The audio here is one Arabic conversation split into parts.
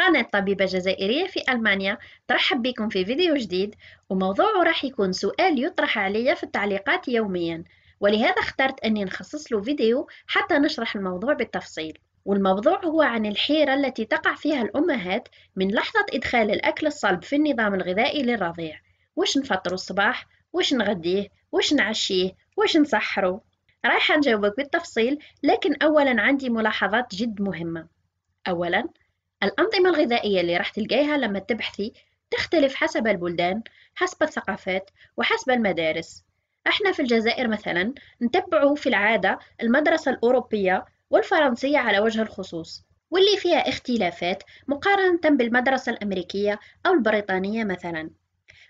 أنا طبيبة جزائرية في ألمانيا ترحب بكم في فيديو جديد وموضوعه راح يكون سؤال يطرح عليا في التعليقات يوميا ولهذا اخترت أني نخصص له فيديو حتى نشرح الموضوع بالتفصيل والموضوع هو عن الحيرة التي تقع فيها الأمهات من لحظة إدخال الأكل الصلب في النظام الغذائي للرضيع وش نفطر الصباح وش نغديه وش نعشيه وش نسحره رايحة نجاوبك بالتفصيل لكن أولا عندي ملاحظات جد مهمة أولا الأنظمة الغذائية اللي راح تلقايها لما تبحثي تختلف حسب البلدان حسب الثقافات وحسب المدارس احنا في الجزائر مثلا نتبع في العادة المدرسة الأوروبية والفرنسية على وجه الخصوص واللي فيها اختلافات مقارنة بالمدرسة الأمريكية أو البريطانية مثلا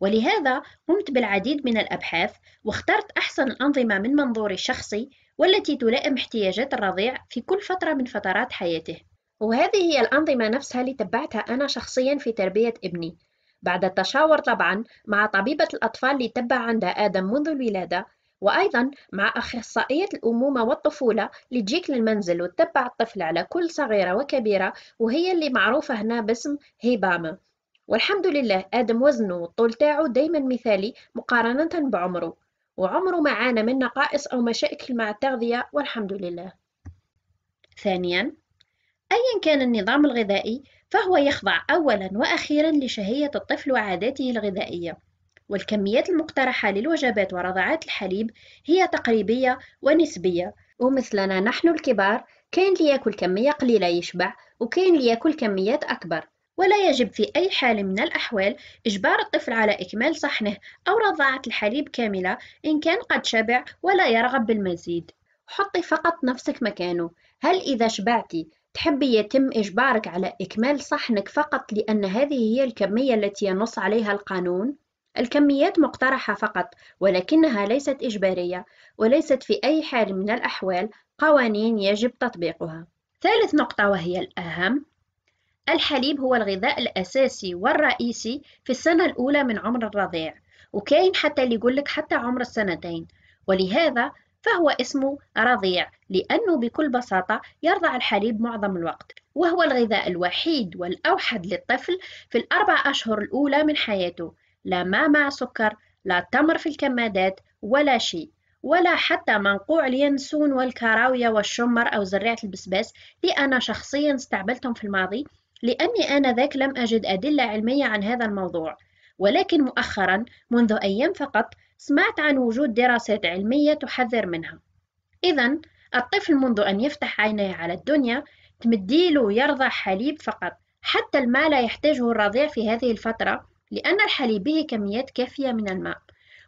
ولهذا قمت بالعديد من الأبحاث واخترت أحسن الأنظمة من منظوري الشخصي والتي تلائم احتياجات الرضيع في كل فترة من فترات حياته وهذه هي الأنظمة نفسها اللي تبعتها أنا شخصيا في تربية ابني بعد التشاور طبعا مع طبيبة الأطفال اللي تبع عندها آدم منذ الولادة وأيضا مع أخصائية الأمومة والطفولة اللي تجيك للمنزل وتتبع الطفل على كل صغيرة وكبيرة وهي اللي معروفة هنا باسم هيباما والحمد لله آدم وزنه والطول تاعو دايما مثالي مقارنة بعمره وعمره ما عانى من نقائص أو مشاكل مع التغذية والحمد لله ثانيا أيا كان النظام الغذائي فهو يخضع أولا وأخيرا لشهية الطفل وعاداته الغذائية والكميات المقترحة للوجبات ورضعات الحليب هي تقريبية ونسبية ومثلنا نحن الكبار كاين ليأكل كمية قليلة يشبع وكاين ليأكل كميات أكبر ولا يجب في أي حال من الأحوال إجبار الطفل على إكمال صحنه أو رضاعة الحليب كاملة إن كان قد شبع ولا يرغب بالمزيد حطي فقط نفسك مكانه هل إذا شبعتي تحبي يتم إجبارك على إكمال صحنك فقط لأن هذه هي الكمية التي ينص عليها القانون؟ الكميات مقترحة فقط ولكنها ليست إجبارية وليست في أي حال من الأحوال قوانين يجب تطبيقها ثالث نقطة وهي الأهم الحليب هو الغذاء الأساسي والرئيسي في السنة الأولى من عمر الرضيع وكاين حتى اللي يقولك حتى عمر السنتين ولهذا فهو اسمه رضيع لأنه بكل بساطة يرضع الحليب معظم الوقت وهو الغذاء الوحيد والأوحد للطفل في الأربع أشهر الأولى من حياته لا ماء مع سكر لا تمر في الكمادات ولا شيء ولا حتى منقوع اليانسون والكراوية والشمر أو زريعة البسباس لأنا شخصيا استعملتهم في الماضي لأني آنذاك لم أجد أدلة علمية عن هذا الموضوع ولكن مؤخرا منذ أيام فقط سمعت عن وجود دراسات علمية تحذر منها إذا الطفل منذ أن يفتح عينيه على الدنيا تمديله يرضع حليب فقط حتى الماء لا يحتاجه الرضيع في هذه الفترة لأن الحليب به كميات كافية من الماء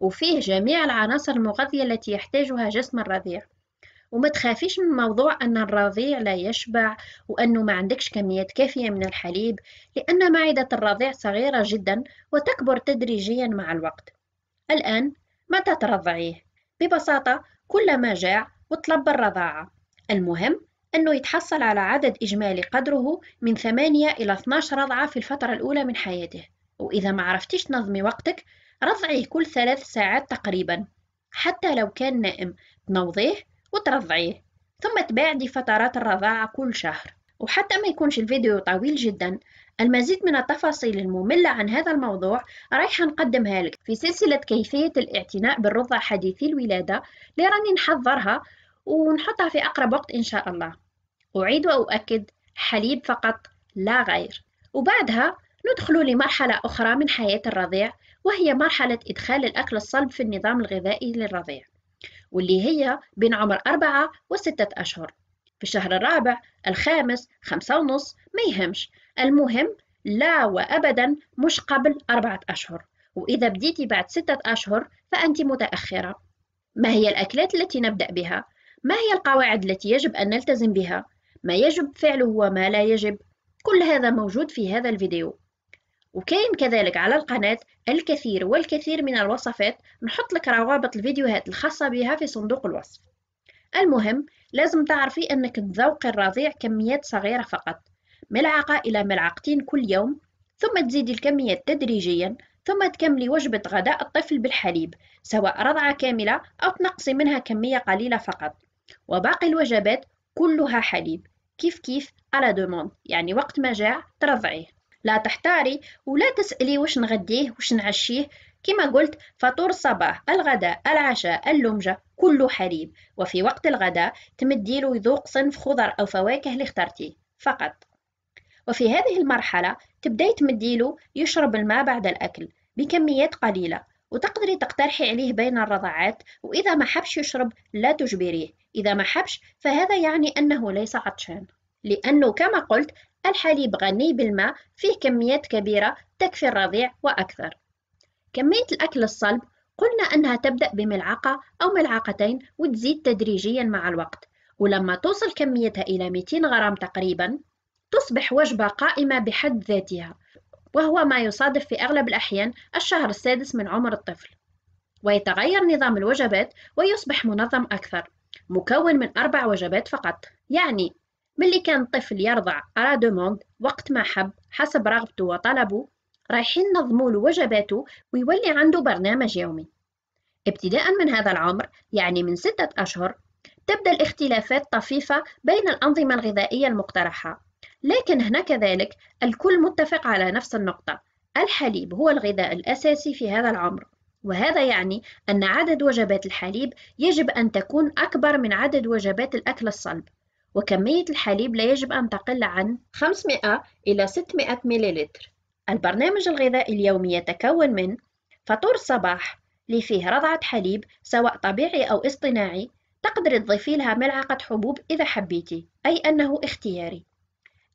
وفيه جميع العناصر المغذية التي يحتاجها جسم الرضيع وما تخافيش من موضوع أن الرضيع لا يشبع وأنه ما عندكش كميات كافية من الحليب لأن معدة الرضيع صغيرة جدا وتكبر تدريجيا مع الوقت الآن متى ترضعيه؟ ببساطة كلما جاع وطلب الرضاعة المهم أنه يتحصل على عدد إجمالي قدره من 8 إلى 12 رضعة في الفترة الأولى من حياته وإذا ما عرفتيش تنظمي وقتك رضعيه كل ثلاث ساعات تقريبا حتى لو كان نائم تنوضيه وترضعيه ثم تباعدي فترات الرضاعة كل شهر وحتى ما يكونش الفيديو طويل جدا المزيد من التفاصيل المملة عن هذا الموضوع رايحة نقدمها لك في سلسلة كيفية الاعتناء بالرضع حديثي الولادة لراني نحضرها ونحطها في أقرب وقت إن شاء الله أعيد وأؤكد حليب فقط لا غير وبعدها ندخل لمرحلة أخرى من حياة الرضيع وهي مرحلة إدخال الأكل الصلب في النظام الغذائي للرضيع واللي هي بين عمر أربعة وستة أشهر في الشهر الرابع الخامس خمسة ونص ما يهمش المهم لا وأبدا مش قبل أربعة أشهر وإذا بديتي بعد ستة أشهر فأنت متأخرة ما هي الأكلات التي نبدأ بها؟ ما هي القواعد التي يجب أن نلتزم بها؟ ما يجب فعله وما لا يجب؟ كل هذا موجود في هذا الفيديو وكاين كذلك على القناة الكثير والكثير من الوصفات نحط لك روابط الفيديوهات الخاصة بها في صندوق الوصف المهم لازم تعرفي أنك تذوقي الرضيع كميات صغيرة فقط ملعقة إلى ملعقتين كل يوم ثم تزيدي الكميات تدريجيا ثم تكملي وجبة غداء الطفل بالحليب سواء رضعة كاملة أو تنقصي منها كمية قليلة فقط وباقي الوجبات كلها حليب كيف كيف على دوموند يعني وقت ما جاع ترضعيه لا تحتاري ولا تسألي واش نغديه واش نعشيه كما قلت فطور الصباح الغداء العشاء اللمجة كله حليب وفي وقت الغداء له يذوق صنف خضر أو فواكه اللي اخترتيه فقط وفي هذه المرحلة تبداي له يشرب الماء بعد الأكل بكميات قليلة وتقدري تقترحي عليه بين الرضعات وإذا ما حبش يشرب لا تجبريه إذا ما حبش فهذا يعني أنه ليس عطشان لأنه كما قلت الحليب غني بالماء فيه كميات كبيرة تكفي الرضيع وأكثر كمية الأكل الصلب قلنا أنها تبدأ بملعقة أو ملعقتين وتزيد تدريجيا مع الوقت ولما توصل كميتها إلى 200 غرام تقريبا تصبح وجبة قائمة بحد ذاتها وهو ما يصادف في أغلب الأحيان الشهر السادس من عمر الطفل ويتغير نظام الوجبات ويصبح منظم أكثر مكون من أربع وجبات فقط يعني ملي كان الطفل يرضع أرا دوموند وقت ما حب حسب رغبته وطلبه رايحين نظموا له وجباته ويولي عنده برنامج يومي ابتداء من هذا العمر يعني من ستة أشهر تبدأ الاختلافات طفيفة بين الأنظمة الغذائية المقترحة لكن هنا كذلك الكل متفق على نفس النقطة الحليب هو الغذاء الأساسي في هذا العمر وهذا يعني أن عدد وجبات الحليب يجب أن تكون أكبر من عدد وجبات الأكل الصلب وكمية الحليب لا يجب أن تقل عن 500 إلى 600 مليلتر البرنامج الغذائي اليومي يتكون من فطور صباح لي فيه رضعة حليب سواء طبيعي أو اصطناعي تقدر تضيفي لها ملعقة حبوب إذا حبيتي أي أنه اختياري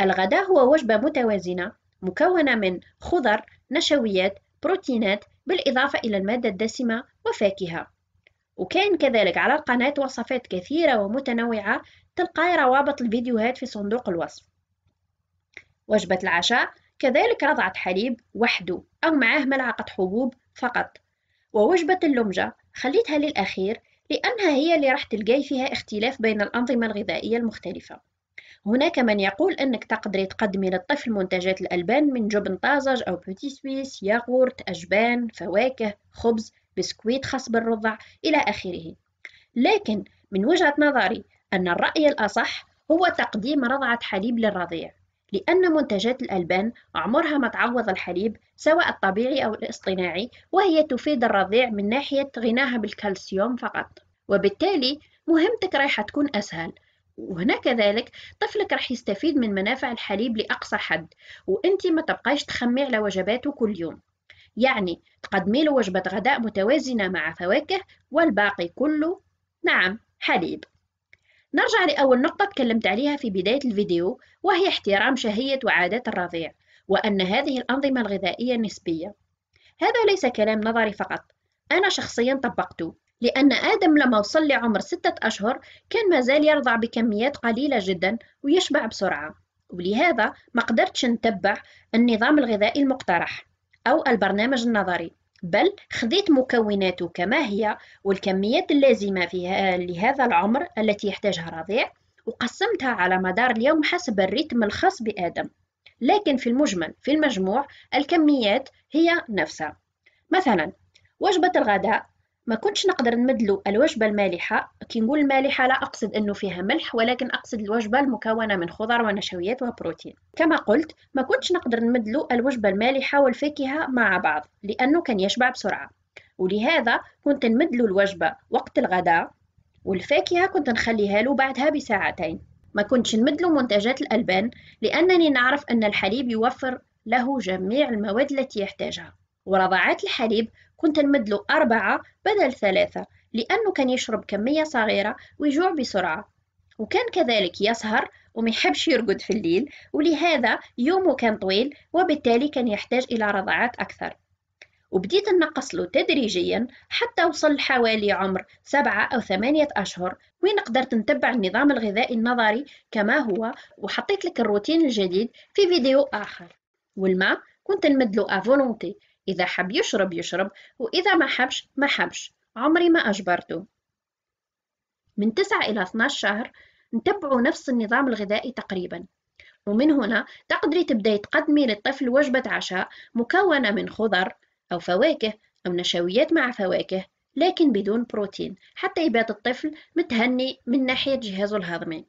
الغداء هو وجبة متوازنة مكونة من خضر، نشويات، بروتينات بالإضافة إلى المادة الدسمة وفاكهة وكان كذلك على القناة وصفات كثيرة ومتنوعة تلقاي روابط الفيديوهات في صندوق الوصف وجبة العشاء كذلك رضعة حليب وحده أو معاه ملعقة حبوب فقط ووجبة اللمجة خليتها للأخير لأنها هي اللي راح تلقاي فيها اختلاف بين الأنظمة الغذائية المختلفة هناك من يقول أنك تقدري تقدمي للطفل منتجات الألبان من جبن طازج أو بوتي سويس ياغورت أجبان فواكه خبز بسكويت خاص بالرضع إلى آخره لكن من وجهة نظري أن الرأي الأصح هو تقديم رضعة حليب للرضيع لأن منتجات الألبان عمرها ما تعوض الحليب سواء الطبيعي أو الاصطناعي وهي تفيد الرضيع من ناحية غناها بالكالسيوم فقط وبالتالي مهمتك رايحة تكون أسهل وهنا كذلك طفلك راح يستفيد من منافع الحليب لأقصى حد وأنت ما تبقاش تخمي على وجباته كل يوم يعني تقدمي له وجبة غداء متوازنة مع فواكه والباقي كله نعم حليب نرجع لأول نقطة تكلمت عليها في بداية الفيديو وهي احترام شهية وعادات الرضيع وأن هذه الأنظمة الغذائية نسبية هذا ليس كلام نظري فقط أنا شخصيا طبقته لأن آدم لما وصل لعمر ستة أشهر كان مازال يرضع بكميات قليلة جدا ويشبع بسرعة ولهذا ما قدرتش نتبع النظام الغذائي المقترح أو البرنامج النظري بل خذيت مكوناته كما هي والكميات اللازمة فيها لهذا العمر التي يحتاجها الرضيع وقسمتها على مدار اليوم حسب الريتم الخاص بآدم لكن في المجمل في المجموع الكميات هي نفسها مثلا وجبة الغداء ما كنتش نقدر نمدلو الوجبة المالحة كي نقول المالحة لا أقصد أنه فيها ملح ولكن أقصد الوجبة المكونة من خضر ونشويات وبروتين كما قلت ما كنتش نقدر نمدلو الوجبة المالحة والفاكهة مع بعض لأنه كان يشبع بسرعة ولهذا كنت نمدلو الوجبة وقت الغداء والفاكهة كنت نخليها له بعدها بساعتين ما كنتش نمدلو منتجات الألبان لأنني نعرف أن الحليب يوفر له جميع المواد التي يحتاجها ورضاعات الحليب كنت نمد له أربعة بدل ثلاثة لأنه كان يشرب كمية صغيرة ويجوع بسرعة وكان كذلك يسهر وما يرقد في الليل ولهذا يومه كان طويل وبالتالي كان يحتاج إلى رضعات أكثر وبديت نقص له تدريجيا حتى وصل حوالي عمر سبعة أو ثمانية أشهر وين قدرت نتبع النظام الغذائي النظري كما هو وحطيت لك الروتين الجديد في فيديو آخر والماء كنت نمد له أفولونتي إذا حب يشرب يشرب وإذا ما حبش ما حبش عمري ما أجبرته من 9 إلى 12 شهر نتبعوا نفس النظام الغذائي تقريبا ومن هنا تقدري تبدأي تقدمي للطفل وجبة عشاء مكونة من خضر أو فواكه أو نشويات مع فواكه لكن بدون بروتين حتى يبات الطفل متهني من ناحية جهازه الهضمي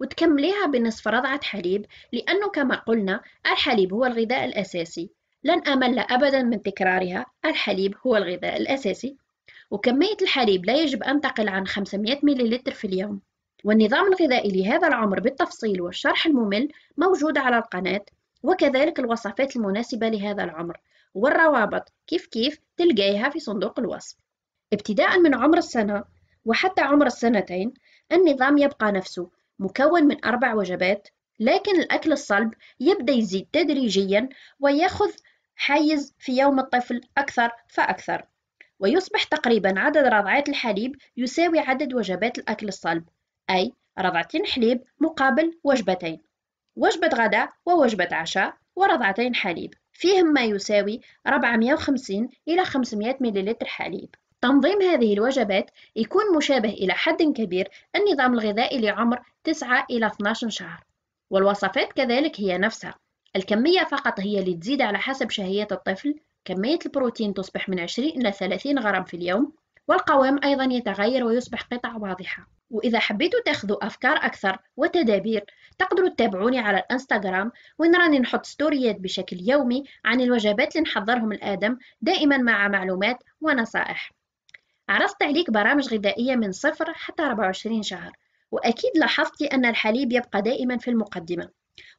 وتكمليها بنصف رضعة حليب لأنه كما قلنا الحليب هو الغذاء الأساسي لن أمل أبدا من تكرارها الحليب هو الغذاء الأساسي وكمية الحليب لا يجب أن تقل عن 500 مللتر في اليوم والنظام الغذائي لهذا العمر بالتفصيل والشرح الممل موجود على القناة وكذلك الوصفات المناسبة لهذا العمر والروابط كيف كيف تلقايها في صندوق الوصف ابتداء من عمر السنة وحتى عمر السنتين النظام يبقى نفسه مكون من أربع وجبات لكن الأكل الصلب يبدأ يزيد تدريجيا ويأخذ حيز في يوم الطفل أكثر فأكثر ويصبح تقريبا عدد رضعات الحليب يساوي عدد وجبات الأكل الصلب أي رضعتين حليب مقابل وجبتين وجبة غداء ووجبة عشاء ورضعتين حليب فيهم ما يساوي 450 إلى 500 مليلتر حليب تنظيم هذه الوجبات يكون مشابه إلى حد كبير النظام الغذائي لعمر 9 إلى 12 شهر والوصفات كذلك هي نفسها الكمية فقط هي اللي تزيد على حسب شهية الطفل كمية البروتين تصبح من 20 إلى 30 غرام في اليوم والقوام أيضا يتغير ويصبح قطع واضحة وإذا حبيتوا تاخذوا أفكار أكثر وتدابير تقدروا تتابعوني على الانستغرام وين راني نحط ستوريات بشكل يومي عن الوجبات اللي نحضرهم الآدم دائما مع معلومات ونصائح عرضت عليك برامج غذائية من صفر حتى 24 شهر وأكيد لاحظتي أن الحليب يبقى دائما في المقدمة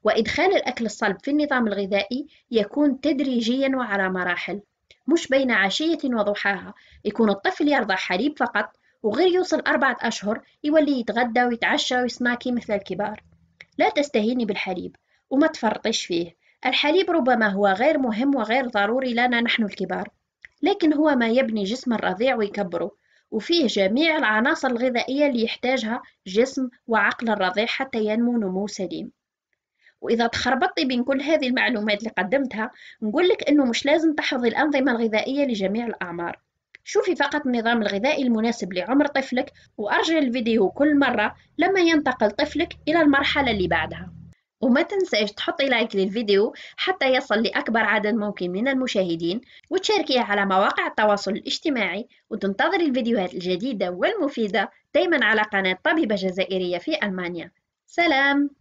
وإدخال الأكل الصلب في النظام الغذائي يكون تدريجيا وعلى مراحل مش بين عشية وضحاها يكون الطفل يرضع حليب فقط وغير يوصل أربعة أشهر يولي يتغدى ويتعشى ويسناكي مثل الكبار لا تستهيني بالحليب وما تفرطش فيه الحليب ربما هو غير مهم وغير ضروري لنا نحن الكبار لكن هو ما يبني جسم الرضيع ويكبره وفيه جميع العناصر الغذائية اللي يحتاجها جسم وعقل الرضيع حتى ينمو نمو سليم واذا تخربطتي بين كل هذه المعلومات اللي قدمتها نقول لك انه مش لازم تحفظي الانظمه الغذائيه لجميع الاعمار شوفي فقط النظام الغذائي المناسب لعمر طفلك وارجع الفيديو كل مره لما ينتقل طفلك الى المرحله اللي بعدها وما تنساش تحطي لايك للفيديو حتى يصل لأكبر عدد ممكن من المشاهدين وتشاركيه على مواقع التواصل الاجتماعي وتنتظري الفيديوهات الجديدة والمفيدة دايما على قناة طبيبة جزائرية في ألمانيا سلام